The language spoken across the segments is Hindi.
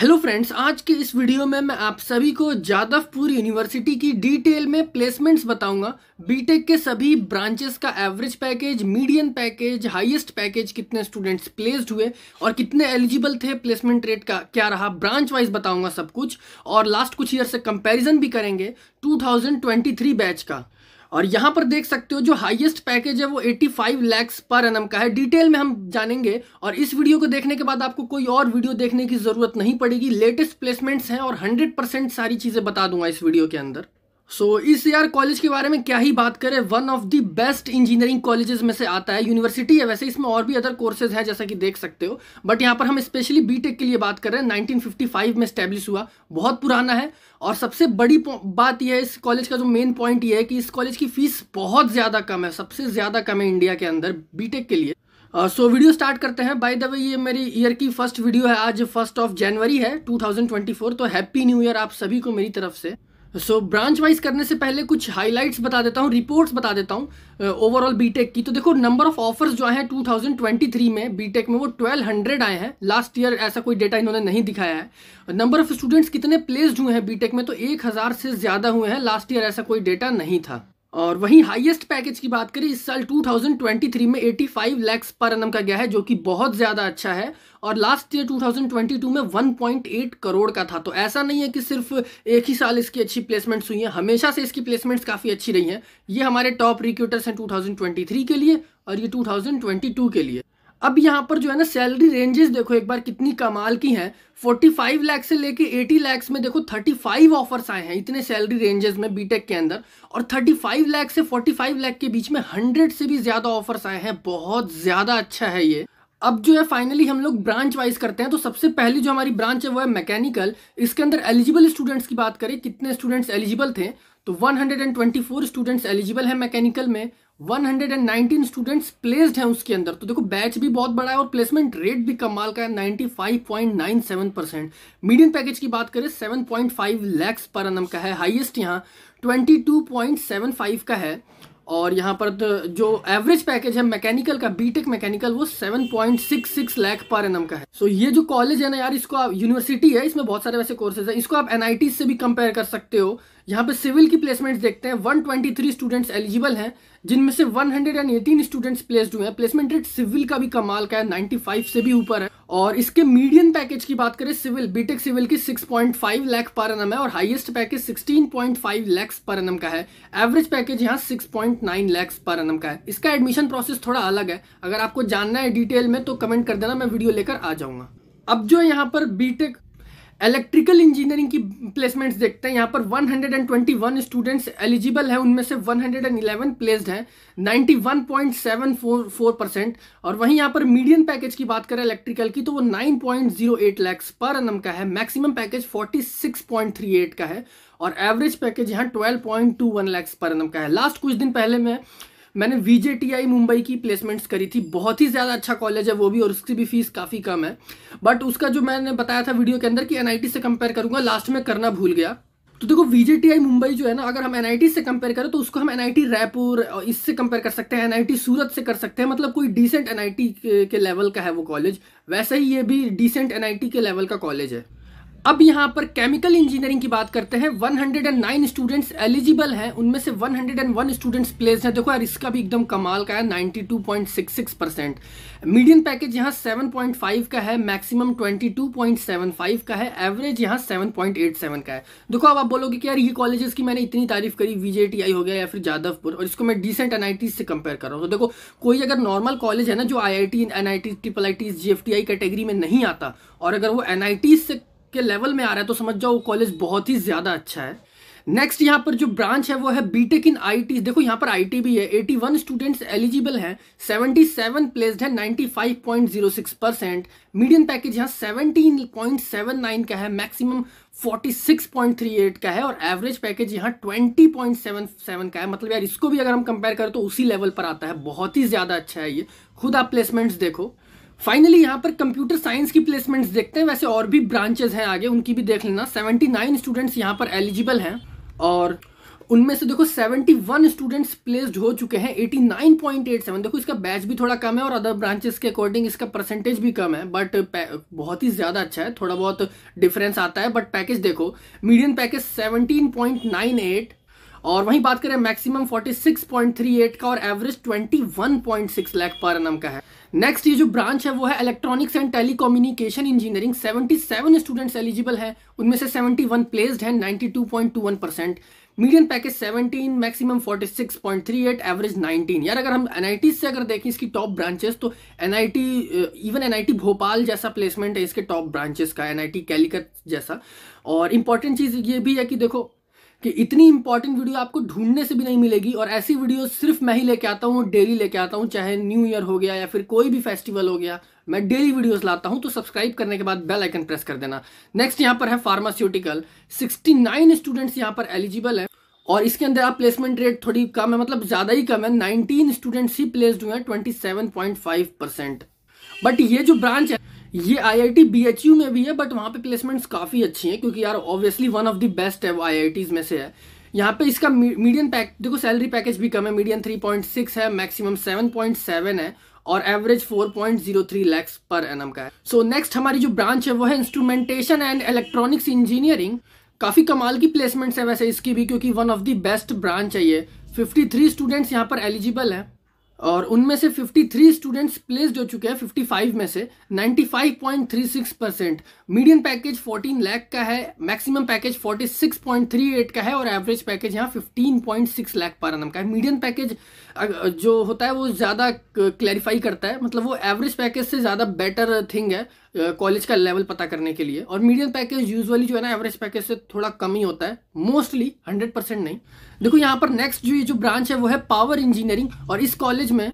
हेलो फ्रेंड्स आज के इस वीडियो में मैं आप सभी को जादवपुर यूनिवर्सिटी की डिटेल में प्लेसमेंट्स बताऊंगा बीटेक के सभी ब्रांचेस का average package medium package highest package कितने स्टूडेंट्स प्लेस्ड हुए और कितने एलिजिबल थे प्लेसमेंट रेट का क्या रहा ब्रांच वाइज बताऊंगा सब कुछ और लास्ट कुछ ईयर से कंपेरिजन भी करेंगे टू बैच का और यहां पर देख सकते हो जो हाईएस्ट पैकेज है वो 85 लैक्स पर एनम का है डिटेल में हम जानेंगे और इस वीडियो को देखने के बाद आपको कोई और वीडियो देखने की ज़रूरत नहीं पड़ेगी लेटेस्ट प्लेसमेंट्स हैं और 100% सारी चीज़ें बता दूंगा इस वीडियो के अंदर सो so, इस यार कॉलेज के बारे में क्या ही बात करें one of the best engineering colleges में से आता है यूनिवर्सिटी है वैसे इसमें और भी अदर कोर्सेज हैं जैसा कि देख सकते हो बट यहाँ पर हम स्पेशली बीटेक के लिए बात कर रहे हैं 1955 में स्टैब्लिश हुआ बहुत पुराना है और सबसे बड़ी बात यह है इस कॉलेज का जो मेन पॉइंट ये है कि इस कॉलेज की फीस बहुत ज़्यादा कम है सबसे ज़्यादा कम है इंडिया के अंदर बीटेक के लिए सो वीडियो स्टार्ट करते हैं बाय द वे ये मेरी ईयर की फर्स्ट वीडियो है आज फर्स्ट ऑफ जनवरी है 2024 तो हैप्पी न्यू ईयर आप सभी को मेरी तरफ से सो ब्रांच वाइज करने से पहले कुछ हाइलाइट्स बता देता हूँ रिपोर्ट्स बता देता हूँ ओवरऑल बीटेक की तो देखो नंबर ऑफ ऑफर्स जो हैं 2023 में बीटेक में वो 1200 आए हैं लास्ट ईयर ऐसा कोई डेटा इन्होंने नहीं दिखाया है नंबर ऑफ स्टूडेंट्स कितने प्लेस्ड हुए हैं बीटेक में तो 1000 से ज़्यादा हुए हैं लास्ट ईयर ऐसा कोई डेटा नहीं था और वहीं हाईएस्ट पैकेज की बात करें इस साल 2023 में 85 लैक्स पर अनम का गया है जो कि बहुत ज़्यादा अच्छा है और लास्ट ईयर 2022 में 1.8 करोड़ का था तो ऐसा नहीं है कि सिर्फ एक ही साल इसकी अच्छी प्लेसमेंट्स हुई हैं हमेशा से इसकी प्लेसमेंट्स काफ़ी अच्छी रही हैं ये हमारे टॉप रिक्यूटर्स हैं 2023 के लिए और ये 2022 के लिए अब यहाँ पर जो है ना सैलरी रेंजेस देखो एक बार कितनी कमाल की हैं 45 लाख से लेके 80 लाख में देखो 35 ऑफर्स आए हैं इतने सैलरी रेंजेस में बीटेक के अंदर और 35 लाख से 45 लाख के बीच में 100 से भी ज़्यादा ऑफर्स आए हैं बहुत ज़्यादा अच्छा है ये अब जो है फाइनली हम लोग ब्रांच वाइज करते हैं तो सबसे पहली जो हमारी ब्रांच है वो है मैकेनिकल इसके अंदर एलिजिबल स्टूडेंट्स की बात करें कितने स्टूडेंट्स एलिजिबल थे तो 124 स्टूडेंट्स एलिजिबल है मैकेनिकल में 119 स्टूडेंट्स प्लेस्ड हैं उसके अंदर तो देखो बैच भी बहुत बड़ा है और प्लेसमेंट रेट भी कमाल का है 95.97 परसेंट मीडियम पैकेज की बात करें 7.5 लैक्स पर अनम का है हाईएस्ट यहाँ 22.75 का है और यहाँ पर तो जो एवरेज पैकेज है मैकेनिकल का बीटेक मैकेनिकल वो 7.66 लाख पर एन का है सो so, ये जो कॉलेज है ना यार इसको आप यूनिवर्सिटी है इसमें बहुत सारे वैसे कोर्सेज है इसको आप एनआईटी से भी कंपेयर कर सकते हो यहाँ पे सिविल की प्लेसमेंट्स देखते हैं 123 स्टूडेंट्स एलिजिबल हैं जिनमें से 118 स्टूडेंट्स प्लेस्ड हुए हैं प्लेसमेंट रेट सिविल का भी कमाल का है 95 से भी ऊपर है और इसके मीडियम पैकेज की बात करें सिविल बीटेक सिविल की 6.5 लाख पर एनम है और हाईएस्ट पैकेज 16.5 लैक्स पर एनम का है एवरेज पैकेज यहाँ 6.9 पॉइंट पर एनम का है इसका एडमिशन प्रोसेस थोड़ा अलग है अगर आपको जानना है डिटेल में तो कमेंट कर देना मैं वीडियो लेकर आ जाऊंगा अब जो यहाँ पर बीटेक इलेक्ट्रिकल इंजीनियरिंग की प्लेसमेंट्स देखते हैं यहाँ पर 121 स्टूडेंट्स एलिजिबल है उनमें से 111 प्लेस्ड हैं 91.744 परसेंट और वहीं यहाँ पर मीडियम पैकेज की बात करें इलेक्ट्रिकल की तो वो 9.08 लैक्स पर एन का है मैक्सिमम पैकेज 46.38 का है और एवरेज पैकेज यहाँ 12.21 लैक्स पर एन का है लास्ट कुछ दिन पहले मैं मैंने वी मुंबई की प्लेसमेंट्स करी थी बहुत ही ज़्यादा अच्छा कॉलेज है वो भी और उसकी भी फीस काफ़ी कम है बट उसका जो मैंने बताया था वीडियो के अंदर कि एनआईटी से कंपेयर करूंगा लास्ट में करना भूल गया तो देखो वी मुंबई जो है ना अगर हम एन से कंपेयर करें तो उसको हम एन रायपुर इससे कंपेयर कर सकते हैं एन सूरत से कर सकते हैं मतलब कोई डिसेंट एन के लेवल का है वो कॉलेज वैसे ही ये भी डिसेंट एन के लेवल का कॉलेज है अब यहाँ पर केमिकल इंजीनियरिंग की बात करते हैं 109 स्टूडेंट्स एलिजिबल हैं उनमें से 101 स्टूडेंट्स प्लेस हैं देखो यार इसका भी एकदम कमाल का है 92.66 परसेंट मीडियम पैकेज यहाँ 7.5 का है मैक्सिमम 22.75 का है एवरेज यहाँ 7.87 का है देखो अब आप बोलोगे कि यार ये कॉलेजेस की मैंने इतनी तारीफ करी वीजेटीआई हो गया या फिर जादवपुर और इसको मैं डिसेंट एन से कंपेयर कर रहा हूँ तो देखो कोई अगर नॉर्मल कॉलेज है ना जो I I T N I T triple T category में नहीं आता और अगर वो एन से के लेवल में आ रहा है तो समझ जाओ कॉलेज बहुत ही ज़्यादा अच्छा है नेक्स्ट यहाँ पर जो ब्रांच है वो है बीटेक इन आईटी देखो यहाँ पर आईटी भी है 81 स्टूडेंट्स एलिजिबल हैं 77 प्लेस्ड है 95.06 परसेंट मीडियम पैकेज यहाँ 17.79 का है मैक्सिमम 46.38 का है और एवरेज पैकेज यहाँ 20.77 का है मतलब यार इसको भी अगर हम कंपेयर करें तो उसी लेवल पर आता है बहुत ही ज़्यादा अच्छा है ये खुद आप प्लेसमेंट्स देखो फाइनली यहाँ पर कंप्यूटर साइंस की प्लेसमेंट्स देखते हैं वैसे और भी ब्रांचेज हैं आगे उनकी भी देख लेना 79 स्टूडेंट्स यहाँ पर एलिजिबल हैं और उनमें से देखो 71 स्टूडेंट्स प्लेस्ड हो चुके हैं 89.87 देखो इसका बैच भी थोड़ा कम है और अदर ब्रांचेस के अकॉर्डिंग इसका परसेंटेज भी कम है बट बहुत ही ज़्यादा अच्छा है थोड़ा बहुत डिफरेंस आता है बट पैकेज देखो मीडियम पैकेज सेवनटीन और वहीं बात करें मैक्सिमम 46.38 का और एवरेज 21.6 लाख पर एन का है नेक्स्ट ये जो ब्रांच है वो है electronics and telecommunication engineering 77 students eligible हैं उनमें से 71 प्लेस्ड हैं 92.21 percent medium package 17 maximum 46.38 average 19 यार अगर हम एन से अगर देखें इसकी टॉप ब्रांचेस तो एन इवन एन भोपाल जैसा प्लेसमेंट है इसके टॉप ब्रांचेस का एन आई कैलिकट जैसा और इंपॉर्टेंट चीज़ ये भी है कि देखो कि इतनी इंपॉर्टेंट वीडियो आपको ढूंढने से भी नहीं मिलेगी और ऐसी वीडियो सिर्फ मैं ही लेके आता हूँ डेली लेके आता हूँ चाहे न्यू ईयर हो गया या फिर कोई भी फेस्टिवल हो गया मैं डेली वीडियोस लाता हूं तो सब्सक्राइब करने के बाद बेल आइकन प्रेस कर देना नेक्स्ट यहां पर है फार्मास्यूटिकल 69 स्टूडेंट्स यहां पर एलिजिबल है और इसके अंदर आप प्लेसमेंट रेट थोड़ी कम है मतलब ज़्यादा ही कम है 19 स्टूडेंट्स ही प्लेस्ड हुए हैं 27.5 परसेंट बट ये जो ब्रांच है ये आईआईटी बीएचयू में भी है बट वहाँ पे प्लेसमेंट्स काफ़ी अच्छी हैं क्योंकि यार obviously one of the best है वो आईआईटीज़ में से है यहाँ पे इसका मीडियम पैक देखो सैलरी पैकेज भी कम है मीडियम 3.6 है मैक्सिमम 7.7 है और एवरेज 4.03 लैक्स पर एन का है सो so, नेक्स्ट हमारी जो ब्रांच है वो है इंस्ट्रूमेंटेशन एंड इलेक्ट्रॉनिक्स इंजीनियरिंग काफ़ी कमाल की प्लेसमेंट्स है वैसे इसकी भी क्योंकि one of the best branch है ये 53 स्टूडेंट्स यहाँ पर एलिजिबल हैं और उनमें से 53 स्टूडेंट्स प्लेस्ड हो चुके हैं 55 में से 95.36 परसेंट मीडियम पैकेज 14 लाख का है मैक्सिमम पैकेज 46.38 का है और एवरेज पैकेज यहाँ 15.6 लाख पर एनम का है मीडियम पैकेज जो होता है वो ज़्यादा क्लैरिफाई करता है मतलब वो एवरेज पैकेज से ज़्यादा बेटर थिंग है कॉलेज का लेवल पता करने के लिए और मीडियम पैकेज यूजुअली जो है ना एवरेज पैकेज से थोड़ा कम ही होता है मोस्टली हंड्रेड परसेंट नहीं देखो यहाँ पर नेक्स्ट जो ये जो ब्रांच है वो है पावर इंजीनियरिंग और इस कॉलेज में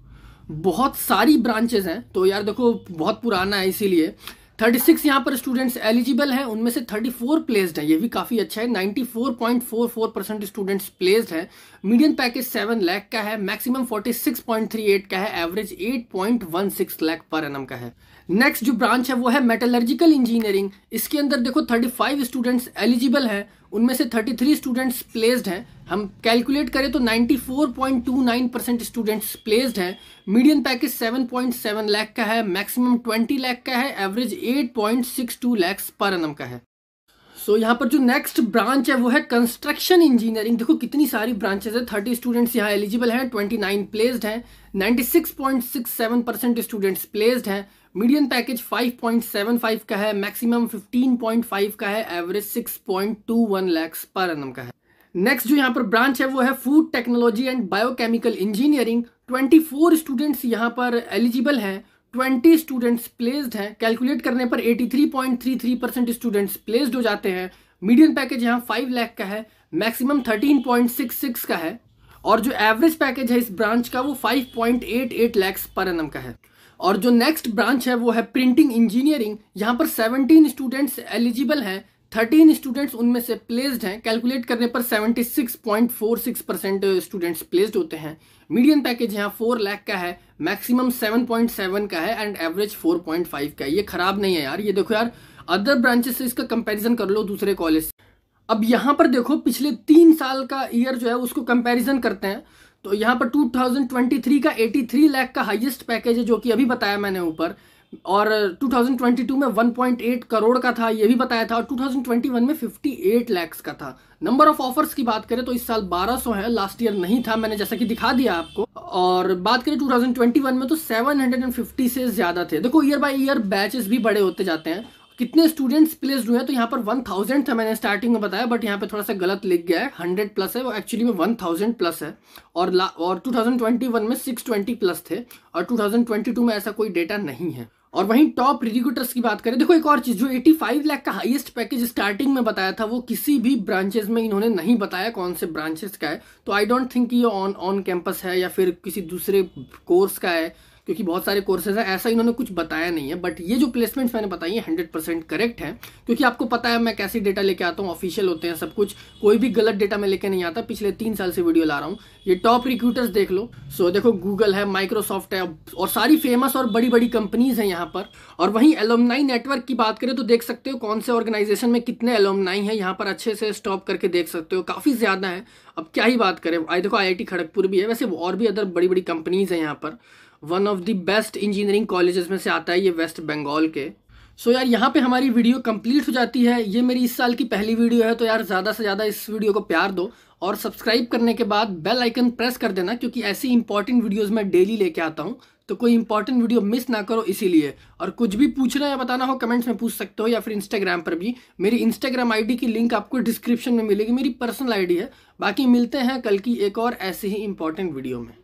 बहुत सारी ब्रांचेज हैं तो यार देखो बहुत पुराना है इसीलिए थर्टी सिक्स यहाँ पर स्टूडेंट्स एलिजिबल हैं उनमें से थर्टी फोर प्लेस्ड हैं ये भी काफ़ी अच्छा है ninety four point four four percent students placed हैं मीडियम पैकेज सेवन लैख का है maximum forty six point three eight का है average eight point one six lakh पर एनम का है नेक्स्ट जो ब्रांच है वो है मेटलर्जिकल इंजीनियरिंग इसके अंदर देखो थर्टी फाइव स्टूडेंट्स एलिजिबल हैं उनमें से 33 स्टूडेंट्स प्लेस्ड हैं हम कैलकुलेट करें तो 94.29 परसेंट स्टूडेंट्स प्लेस्ड हैं मीडियम पैकेज 7.7 लाख का है मैक्सिमम 20 लाख का है एवरेज 8.62 सिक्स पर एनम का है सो so, यहाँ पर जो नेक्स्ट ब्रांच है वो है कंस्ट्रक्शन इंजीनियरिंग देखो कितनी सारी ब्रांचेज है थर्टी स्टूडेंट्स यहाँ एलिजिबल हैं ट्वेंटी नाइन प्लेस्ड हैं ninety six point six seven percent students placed हैं मीडियम पैकेज 5.75 का है मैक्सिमम 15.5 का है एवरेज 6.21 लैक्स पर एन का है नेक्स्ट जो यहाँ पर ब्रांच है वो है food technology and biochemical engineering 24 students यहाँ पर एलिजिबल हैं 20 स्टूडेंट्स प्लेस्ड हैं कैलकुलेट करने पर 83.33 परसेंट स्टूडेंट्स प्लेस्ड हो जाते हैं मीडियम पैकेज यहाँ 5 लाख का है मैक्सिमम 13.66 का है और जो एवरेज पैकेज है इस ब्रांच का वो 5.88 लैक्स पर एन का है और जो नेक्स्ट ब्रांच है वो है प्रिंटिंग इंजीनियरिंग यहाँ पर 17 स्टूडेंट्स एलिजिबल हैं 13 स्टूडेंट्स उनमें से प्लेस्ड हैं कैलकुलेट करने पर 76.46 परसेंट स्टूडेंट्स प्लेस्ड होते हैं मीडियम पैकेज यहाँ 4 लाख का है मैक्सिमम 7.7 का है एंड एवरेज 4.5 का है ये खराब नहीं है यार ये देखो यार अदर ब्रांचेस से इसका कंपेरिजन कर लो दूसरे कॉलेज अब यहाँ पर देखो पिछले तीन साल का ईयर जो है उसको कंपेरिजन करते हैं तो यहाँ पर 2023 का 83 लाख का हाईएस्ट पैकेज है जो कि अभी बताया मैंने ऊपर और 2022 में 1.8 करोड़ का था ये भी बताया था और 2021 में 58 लैक्स का था नंबर ऑफ ऑफर्स की बात करें तो इस साल 1200 है लास्ट ईयर नहीं था मैंने जैसा कि दिखा दिया आपको और बात करें 2021 में तो 750 से ज़्यादा थे देखो ईयर बाय ईयर बैचेस भी बड़े होते जाते हैं कितने स्टूडेंट्स प्लेस हुए हैं तो यहाँ पर वन थाउजेंड था मैंने स्टार्टिंग में बताया बट यहाँ पे थोड़ा सा गलत लिख गया है हंड्रेड प्लस है वो एक्चुअली में वन थाउजेंड प्लस है और ला और टू थाउजेंड ट्वेंटी वन में सिक्स ट्वेंटी प्लस थे और टू थाउजेंड ट्वेंटी टू में ऐसा कोई डेटा नहीं है और वहीं टॉप रिक्रूटर्स की बात करें देखो एक और चीज़ जो 85 लाख का हाईएस्ट पैकेज स्टार्टिंग में बताया था वो किसी भी ब्रांचेस में इन्होंने नहीं बताया कौन से ब्रांचेस का है तो आई डोंट थिंक ये ऑन ऑन कैंपस है या फिर किसी दूसरे कोर्स का है क्योंकि बहुत सारे कोर्सेज हैं ऐसा इन्होंने कुछ बताया नहीं है बट ये जो प्लेसमेंट्स मैंने बताई है हंड्रेड परसेंट करेक्ट है क्योंकि आपको पता है मैं कैसे डेटा लेके आता हूँ ऑफिशियल होते हैं सब कुछ कोई भी गलत डेटा में लेके नहीं आता पिछले तीन साल से वीडियो ला रहा हूँ ये टॉप रिक्रूटर्स देख लो सो देखो गूगल है माइक्रोसॉफ्ट है और सारी फेमस और बड़ी बड़ी कंपनीज हैं यहाँ पर और वहीं एलोमनाई नेटवर्क की बात करें तो देख सकते हो कौन से ऑर्गेनाइजेशन में कितने एलोमनाई हैं यहाँ पर अच्छे से स्टॉप करके देख सकते हो काफ़ी ज़्यादा है अब क्या ही बात करें आई देखो आई खड़गपुर भी है वैसे और भी अदर बड़ी बड़ी कंपनीज हैं यहाँ पर one of the best engineering colleges में से आता है ये वेस्ट बंगाल के सो so यार यहाँ पे हमारी वीडियो कंप्लीट हो जाती है ये मेरी इस साल की पहली वीडियो है तो यार ज़्यादा से ज़्यादा इस वीडियो को प्यार दो और सब्सक्राइब करने के बाद बेल आइकन प्रेस कर देना क्योंकि ऐसी इंपॉर्टेंट वीडियोज मैं डेली लेके आता हूँ तो कोई इंपॉर्टेंट वीडियो मिस ना करो इसीलिए और कुछ भी पूछना या बताना हो कमेंट्स में पूछ सकते हो या फिर इंस्टाग्राम पर भी मेरी इंस्टाग्राम आईडी की लिंक आपको डिस्क्रिप्शन में मिलेगी मेरी पर्सनल आईडी है बाकी मिलते हैं कल की एक और ऐसे ही इंपॉर्टेंट वीडियो में